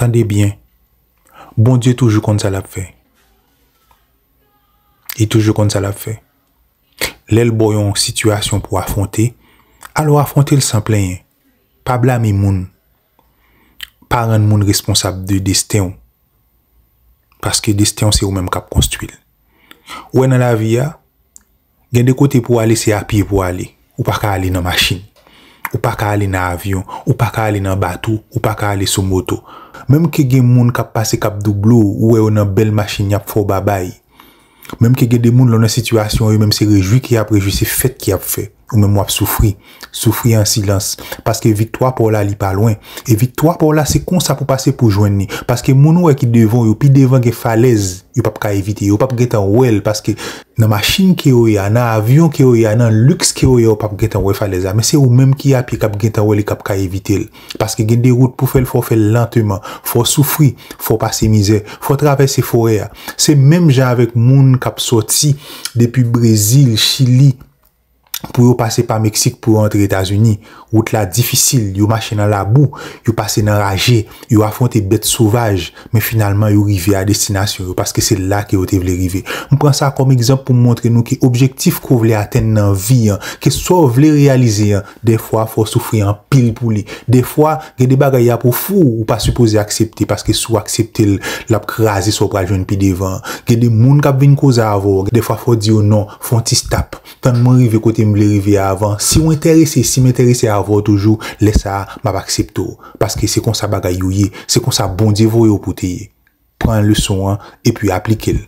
Tendez bien. Bon Dieu toujours comme ça l'a fait. il toujours comme ça l'a fait. l'aile boyon situation pour affronter, alors affronter le sans Pas pas blâmer moun. Pas un moun responsable de parce que destin c'est ou même cap construit. Ou en il la a des côtés pour aller c'est à pied pour aller Ou pas aller dans machine machine, Ou pas qu'à aller dans Ou pas aller dans bateau bateau, Ou pas qu'à aller sur moto. Mem ke ge moun kap pase kap duglo ou e wè wè nan bel machin yap fò babay. Mem ke ge de moun lò nan situasyon e wè mèm se rejwi ki ap rejwi se fèt ki ap fèt. ou même moi souffrir, souffrir en silence parce que victoire pour là, il pas loin et victoire pour là, c'est comme ça pour passer pour joindre parce que mon ouais qui devant ou puis devant que falaise, peuvent pas qu'à éviter, peuvent pas get en well parce que dans machine qui yo a, dans avion qui a, dans luxe qui yo a, pas get en well falaise, mais c'est ou même qui a puis cap en well cap qu'à éviter parce que a des routes pour faire faut faire lentement, faut souffrir, faut passer misère, faut traverser forêt. C'est même j'ai avec moun cap sorti depuis Brésil, Chili pou yo pase pa Meksik pou rentre Etasuni wot la difisil, yo mache nan la bou yo pase nan raje yo afonte bete souvaj men finalman yo rive a destinasyon yo paske se la ki yo te vle rive moun pren sa kom ekzamp pou mwontre nou ki objektif kou vle aten nan vi ki sou vle realize de fwa fwo soufri an pil pou li de fwa gen de bagay apou fwo ou pa suppose aksepte paske sou aksepte l ap krasi sou prajoun pi devan gen de moun kap ven kouza avor de fwa fwo di yo nan fon ti stap tan mwen rive kote Meksik mle rive a avan. Si mwen terese, si mwen terese a avan toujou, lese a mabakseptou. Paske se kon sa bagayouye, se kon sa bondivoye ou poutyeye. Pren le son an, epi aplikel.